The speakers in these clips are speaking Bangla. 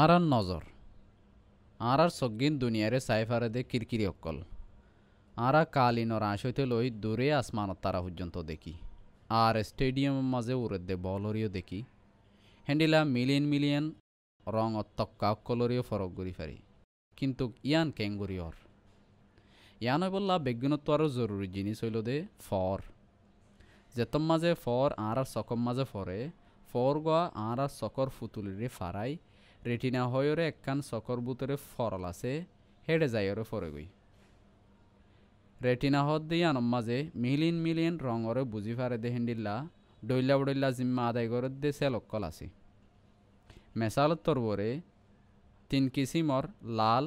আর আর নজর আর আর সগিন দুনিয়ারে সাইফারে দে কিরকিরি অকল আরা কালিনর আশইতে লই দূরে আসমানত তারা পর্যন্ত দেখি আর স্টেডিয়াম মাঝে উড়ে দে বলরিও দেখি হ্যান্ডিলা মিলিয়ন মিলিয়ন রং অত্যক্কা কলরিও ফরক গুরি ফারি কিন্তু ইয়ান কেঙ্গুরি অর ইয়ান বললা বিজ্ঞানত্ব আরও জরুরি জিনিস হইল দে ফর যেতম মাঝে ফর আর আর সকম মাঝে ফরে ফর গোয়া আর আর সকর ফুতুলিরে ফারাই ৰেটিনা হয়ৰে একখান চকৰ বুটৰে ফৰল আছে হেডে যায়ৰে ফৰেগৈ ৰেটিনাহত দি আনম মাজে মিলিন মিলিন ৰঙৰে বুজি ফাৰে দেহেণ্ডিল্লা দৈল্যা বডিল্লা জিম্মা আদায় ঘৰে দে চেলক কল আছে মেচাল তৰবৰে তিন কিচিমৰ লাল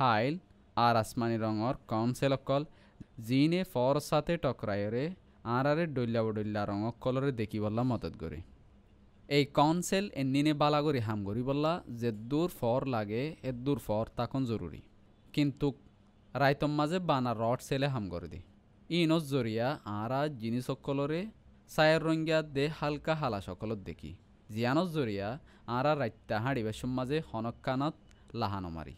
হাইল আৰ আচমানী ৰঙৰ কম চেলক কল জিনে ফৰ চাতে টকৰায়েৰে আঁৰাৰে দৈল্যা বডিল্লা ৰঙক কলৰে দেখিবলা মদত কৰে এই কনসেল এ নিনে বালাগরি হামগরি বললা যে দূর ফর লাগে এ দূর ফর তাকন জরুরি কিন্তু রায়তম মাঝে বানা রড সেলে হামগরি দি ইনস জরিয়া আরা জিনিস সকলরে সায়ের রঙ্গিয়া দে হালকা হালা সকলত দেখি জিয়ানজ জরিয়া আরা রাইতা হাঁড়ি বেশম মাঝে হনকানত লাহানো মারি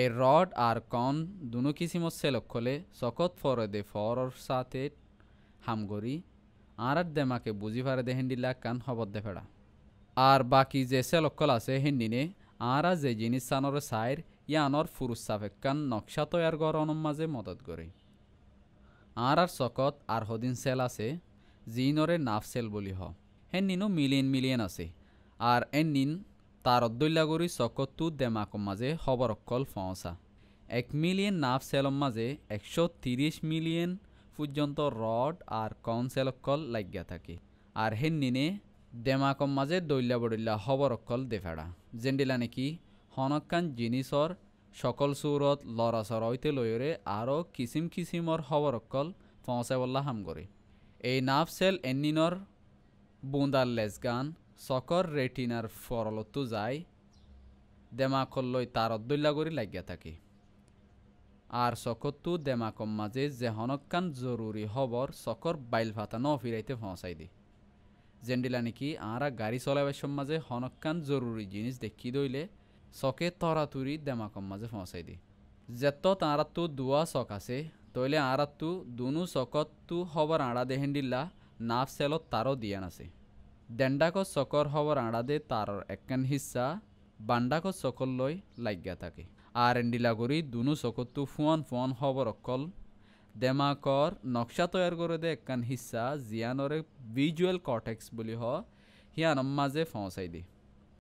এই রড আর কন দুনো কিসিম সেলক খোলে সকত ফর দে ফর সাথে হামগরি আরার দেমাকে বুঝি ফারে দে কান হবদ দে ফেড়া আর বাকি যে সেলকল আছে হিন্দিনে আঁরা যে জিনিস সানর সাইর ইয়ানর ফুরুস সাফেক্কান নকশা তৈয়ার গরণম মাঝে মদত করে আর আর চকত আর হদিন সেল আছে জিনরে নাফ সেল বলি হ হেন নিনো মিলিয়ন মিলিয়ন আছে আর এন নিন তার অদ্দৈলাগুড়ি চকতু দেমাক মাঝে খবরকল ফসা এক মিলিয়ন নাফ সেলম মাঝে একশো তিরিশ মিলিয়ন পর্যন্ত রড আর কন সেলকল লাগিয়া থাকে আর হেন নিনে দেমাকম মাজে দৈল্যা বড়িল্লা অকল দেফেড়া জেন্ডিলা নেকি হনকান জিনিসর সকল সুরত লরাসর হইতে লয়রে আরও কিসিম কিসিমর হবরকল বল্লা হাম করে এই নাফ সেল এন্নিনর বুন্দার লেজগান সকর রেটিনার ফরলতো যায় লই তার অদ্দৈল্লা করে লাগিয়া থাকে আর সকতো দেমাকম মাঝে যে হনকান জরুরি হবর সকর বাইল ফাতা ন ফিরাইতে ফঁসাই জেন্ডিলা নাকি আঁরা গাড়ি চলাবার সমাজে হনকান জরুরি জিনিস দেখি দইলে চকে তরাতুরি দেমাকম মাঝে ফসাই দি যেত তাঁরা তো দুয়া চক আছে তইলে আঁরা তু দুনু চকত তু হবর দে দেহেন্ডিল্লা নাফ সেলত তারও দিয়ান আছে ডেন্ডাক চকর হবর আড়া দে তার একান হিসা বান্ডাক চকল লই লাগিয়া থাকে আর এন্ডিলা করি দুনু চকত তু ফুয়ান ফুয়ান হবর অকল ডেমাকৰ নক্সা তৈয়াৰ কৰে দে একান হিচা জিয়ানৰ ভিজুৱেল কৰ্টেক্স বুলি হ সিয়ানৰ মাজে ফঁচাই দিয়ে